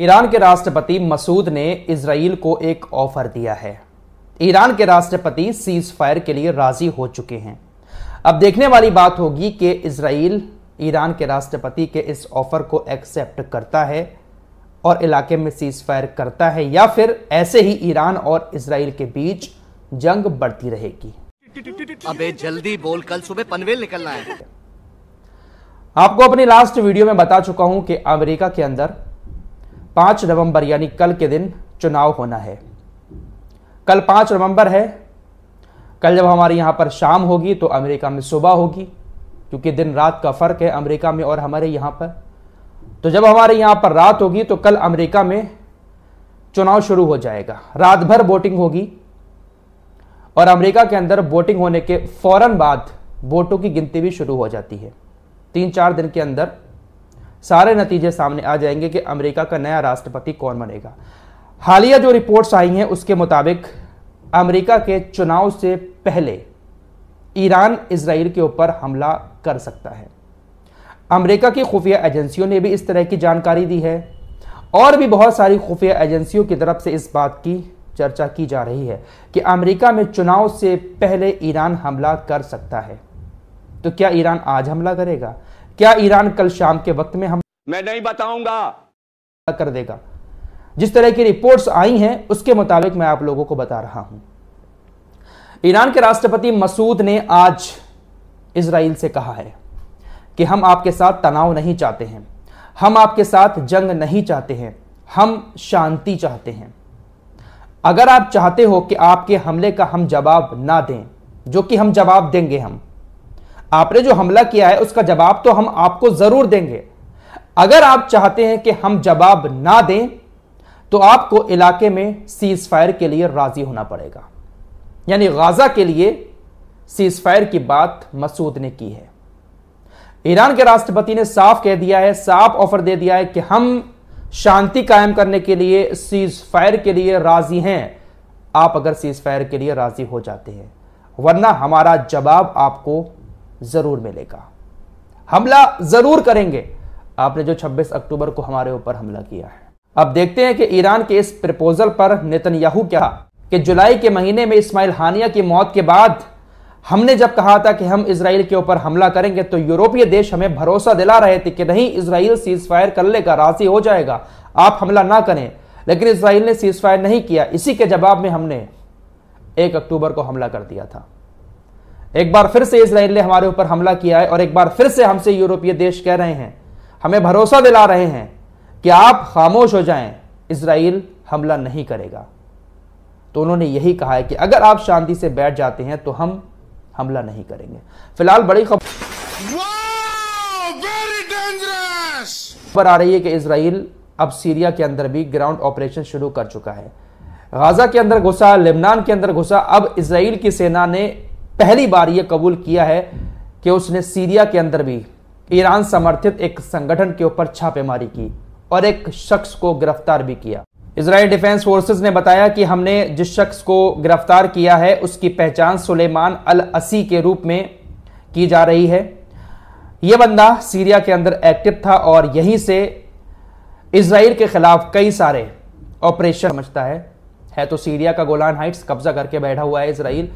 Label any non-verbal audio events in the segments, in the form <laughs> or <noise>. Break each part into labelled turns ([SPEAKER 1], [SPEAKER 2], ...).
[SPEAKER 1] Iran के राष्ट्रपति मसूद ने इसराइल को एक ऑफर दिया है ईरान के राष्ट्रपति सीज फायर के लिए राजी हो चुके हैं अब देखने वाली बात होगी कि इसराइल ईरान के राष्ट्रपति के इस ऑफर को एक्सेप्ट करता है और इलाके में सीज फायर करता है या फिर ऐसे ही ईरान और इसराइल के बीच जंग बढ़ती रहेगी अबे जल्दी बोल कल सुबह पनवेल निकलना है आपको अपनी लास्ट वीडियो में बता चुका हूं कि अमेरिका के अंदर पांच नवंबर यानी कल के दिन चुनाव होना है कल पांच नवंबर है कल जब हमारे यहां पर शाम होगी तो अमेरिका में सुबह होगी क्योंकि दिन रात का फ़र्क है अमेरिका में और हमारे यहां पर तो जब हमारे यहां पर रात होगी तो कल अमेरिका में चुनाव शुरू हो जाएगा रात भर वोटिंग होगी और अमेरिका के अंदर वोटिंग होने के फौरन बाद वोटों की गिनती भी शुरू हो जाती है तीन चार दिन के अंदर सारे नतीजे सामने आ जाएंगे कि अमेरिका का नया राष्ट्रपति कौन बनेगा हालिया जो रिपोर्ट्स आई हैं उसके मुताबिक अमेरिका के चुनाव से पहले ईरान इसराइल के ऊपर हमला कर सकता है अमेरिका की खुफिया एजेंसियों ने भी इस तरह की जानकारी दी है और भी बहुत सारी खुफिया एजेंसियों की तरफ से इस बात की चर्चा की जा रही है कि अमेरिका में चुनाव से पहले ईरान हमला कर सकता है तो क्या ईरान आज हमला करेगा क्या ईरान कल शाम के वक्त में हम मैं नहीं बताऊंगा कर देगा जिस तरह की रिपोर्ट्स आई हैं उसके मुताबिक मैं आप लोगों को बता रहा हूं ईरान के राष्ट्रपति मसूद ने आज इसराइल से कहा है कि हम आपके साथ तनाव नहीं चाहते हैं हम आपके साथ जंग नहीं चाहते हैं हम शांति चाहते हैं अगर आप चाहते हो कि आपके हमले का हम जवाब ना दें जो कि हम जवाब देंगे हम आपने जो हमला किया है उसका जवाब तो हम आपको जरूर देंगे अगर आप चाहते हैं कि हम जवाब ना दें तो आपको इलाके में सीज फायर के लिए राजी होना पड़ेगा यानी गाजा के लिए सीज फायर की बात मसूद ने की है ईरान के राष्ट्रपति ने साफ कह दिया है साफ ऑफर दे दिया है कि हम शांति कायम करने के लिए सीज फायर के लिए राजी हैं आप अगर सीज फायर के लिए राजी हो जाते हैं वरना हमारा जवाब आपको जरूर मिलेगा हमला जरूर करेंगे आपने जो 26 अक्टूबर को हमारे ऊपर हमला किया है अब देखते हैं कि ईरान के इस प्रपोजल पर नेतन्याहू क्या कि जुलाई के महीने में इस्माइल हानिया की मौत के बाद हमने जब कहा था कि हम इसराइल के ऊपर हमला करेंगे तो यूरोपीय देश हमें भरोसा दिला रहे थे कि नहीं इसराइल सीज फायर कर लेगा राजी हो जाएगा आप हमला ना करें लेकिन इसराइल ने सीज फायर नहीं किया इसी के जवाब में हमने एक अक्टूबर को हमला कर दिया था एक बार फिर से इसराइल ने हमारे ऊपर हमला किया है और एक बार फिर से हमसे यूरोपीय देश कह रहे हैं हमें भरोसा दिला रहे हैं कि आप खामोश हो जाएं इसराइल हमला नहीं करेगा तो उन्होंने यही कहा है कि अगर आप शांति से बैठ जाते हैं तो हम हमला नहीं करेंगे फिलहाल बड़ी खबर आ रही है कि इसराइल अब सीरिया के अंदर भी ग्राउंड ऑपरेशन शुरू कर चुका है गाजा के अंदर घुसा लेबनान के अंदर घुसा अब इसराइल की सेना ने पहली बार यह कबूल किया है कि उसने सीरिया के अंदर भी ईरान समर्थित एक संगठन के ऊपर छापेमारी की और एक शख्स को गिरफ्तार भी किया इसराइल डिफेंस फोर्सेस ने बताया कि हमने जिस शख्स को गिरफ्तार किया है उसकी पहचान सुलेमान अल असी के रूप में की जा रही है यह बंदा सीरिया के अंदर एक्टिव था और यहीं से इसराइल के खिलाफ कई सारे ऑपरेशन समझता है है तो सीरिया का गोलान हाइट्स कब्जा करके बैठा हुआ है इसराइल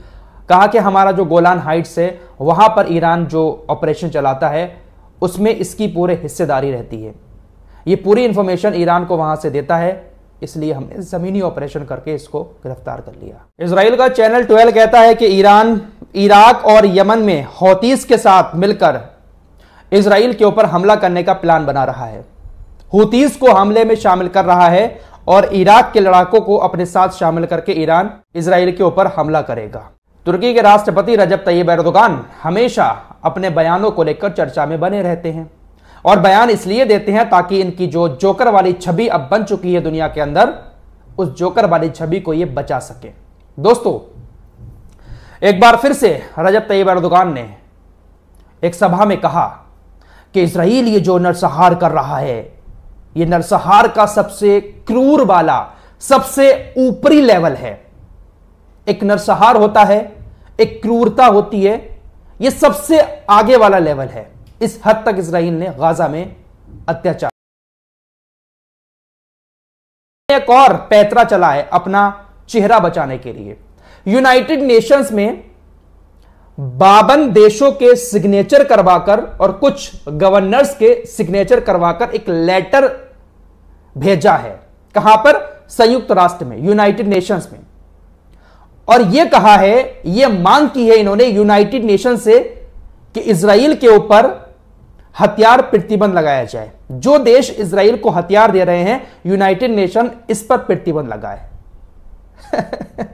[SPEAKER 1] कहा कि हमारा जो गोलान हाइट्स है वहाँ पर ईरान जो ऑपरेशन चलाता है उसमें इसकी पूरे हिस्सेदारी रहती है ये पूरी इन्फॉर्मेशन ईरान को वहाँ से देता है इसलिए हमने ज़मीनी ऑपरेशन करके इसको गिरफ्तार कर लिया इसराइल का चैनल ट्वेल्व कहता है कि ईरान इराक और यमन में हौतीस के साथ मिलकर इसराइल के ऊपर हमला करने का प्लान बना रहा है हूतीस को हमले में शामिल कर रहा है और इराक के लड़ाकों को अपने साथ शामिल करके ईरान इसराइल के ऊपर हमला करेगा तुर्की के राष्ट्रपति रजब तैयब एर्दोगान हमेशा अपने बयानों को लेकर चर्चा में बने रहते हैं और बयान इसलिए देते हैं ताकि इनकी जो जोकर वाली छवि अब बन चुकी है दुनिया के अंदर उस जोकर वाली छवि को ये बचा सके दोस्तों एक बार फिर से रजब तैयब एर्दोगान ने एक सभा में कहा कि इसराइल ये जो नरसहार कर रहा है ये नरसहार का सबसे क्रूर वाला सबसे ऊपरी लेवल है एक नरसहार होता है एक क्रूरता होती है यह सबसे आगे वाला लेवल है इस हद तक इसराइल ने गाजा में अत्याचार एक और पैतरा चला है अपना चेहरा बचाने के लिए यूनाइटेड नेशंस में बावन देशों के सिग्नेचर करवाकर और कुछ गवर्नर्स के सिग्नेचर करवाकर एक लेटर भेजा है कहां पर संयुक्त राष्ट्र में यूनाइटेड नेशंस में और यह कहा है यह मांग की है इन्होंने यूनाइटेड नेशन से कि इसराइल के ऊपर हथियार प्रतिबंध लगाया जाए जो देश इसराइल को हथियार दे रहे हैं यूनाइटेड नेशन इस पर प्रतिबंध लगाए <laughs>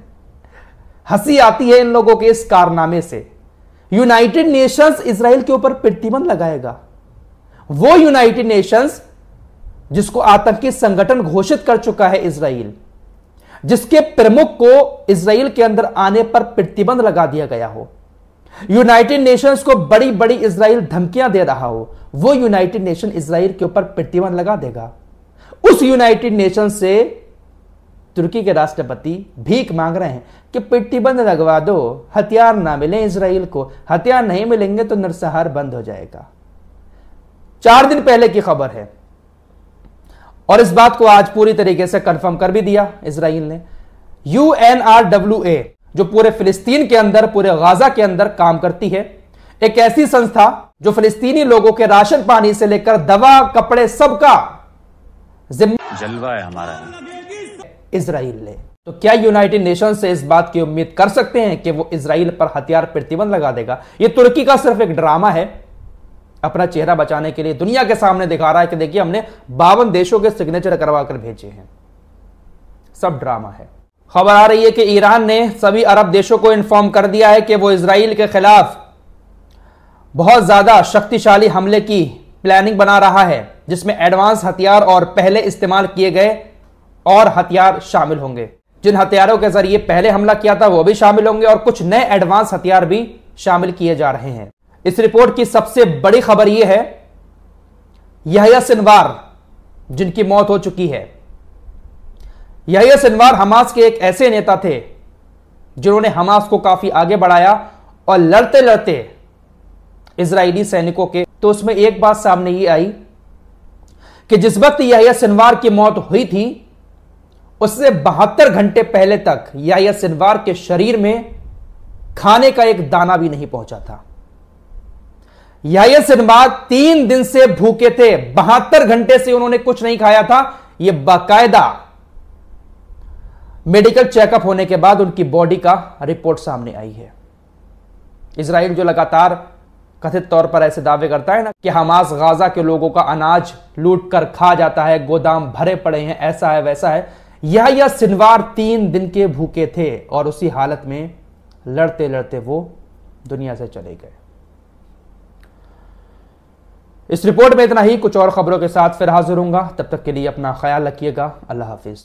[SPEAKER 1] हंसी आती है इन लोगों के इस कारनामे से यूनाइटेड नेशंस इसराइल के ऊपर प्रतिबंध लगाएगा वो यूनाइटेड नेशंस जिसको आतंकी संगठन घोषित कर चुका है इसराइल जिसके प्रमुख को इसराइल के अंदर आने पर प्रतिबंध लगा दिया गया हो यूनाइटेड नेशंस को बड़ी बड़ी इसराइल धमकियां दे रहा हो वो यूनाइटेड नेशन इसराइल के ऊपर प्रतिबंध लगा देगा उस यूनाइटेड नेशन से तुर्की के राष्ट्रपति भीख मांग रहे हैं कि प्रतिबंध लगवा दो हथियार ना मिले इसराइल को हथियार नहीं मिलेंगे तो नरसहार बंद हो जाएगा चार दिन पहले की खबर है और इस बात को आज पूरी तरीके से कंफर्म कर भी दिया इसराइल ने यू जो पूरे फिलिस्तीन के अंदर पूरे गाजा के अंदर काम करती है एक ऐसी संस्था जो फिलिस्तीनी लोगों के राशन पानी से लेकर दवा कपड़े सबका जिम्मा जलवा है हमारा इसराइल ने तो क्या यूनाइटेड नेशन से इस बात की उम्मीद कर सकते हैं कि वो इसराइल पर हथियार प्रतिबंध लगा देगा ये तुर्की का सिर्फ एक ड्रामा है अपना चेहरा बचाने के लिए दुनिया के सामने दिखा रहा है कि देखिए हमने बावन देशों के सिग्नेचर करवा कर भेजे हैं सब ड्रामा है खबर आ रही है कि ईरान ने सभी अरब देशों को इन्फॉर्म कर दिया है कि वो इसराइल के खिलाफ बहुत ज़्यादा शक्तिशाली हमले की प्लानिंग बना रहा है जिसमें एडवांस हथियार और पहले इस्तेमाल किए गए और हथियार शामिल होंगे जिन हथियारों के जरिए पहले हमला किया था वो भी शामिल होंगे और कुछ नए एडवांस हथियार भी शामिल किए जा रहे हैं इस रिपोर्ट की सबसे बड़ी खबर यह है यहया सिनवार जिनकी मौत हो चुकी है यहया सिनवार हमास के एक ऐसे नेता थे जिन्होंने हमास को काफी आगे बढ़ाया और लड़ते लड़ते इजरायली सैनिकों के तो उसमें एक बात सामने ये आई कि जिस वक्त यहया सिनवार की मौत हुई थी उससे बहत्तर घंटे पहले तक यहया सिनवार के शरीर में खाने का एक दाना भी नहीं पहुंचा था याहिया सिनवार तीन दिन से भूखे थे बहत्तर घंटे से उन्होंने कुछ नहीं खाया था यह बाकायदा मेडिकल चेकअप होने के बाद उनकी बॉडी का रिपोर्ट सामने आई है इसराइल जो लगातार कथित तौर पर ऐसे दावे करता है ना कि हमास गाजा के लोगों का अनाज लूट कर खा जाता है गोदाम भरे पड़े हैं ऐसा है वैसा है यह या सिनवार तीन दिन के भूखे थे और उसी हालत में लड़ते लड़ते वो दुनिया से चले गए इस रिपोर्ट में इतना ही कुछ और खबरों के साथ फिर हाजिर हूंगा तब तक के लिए अपना ख्याल रखिएगा अल्लाह हाफिज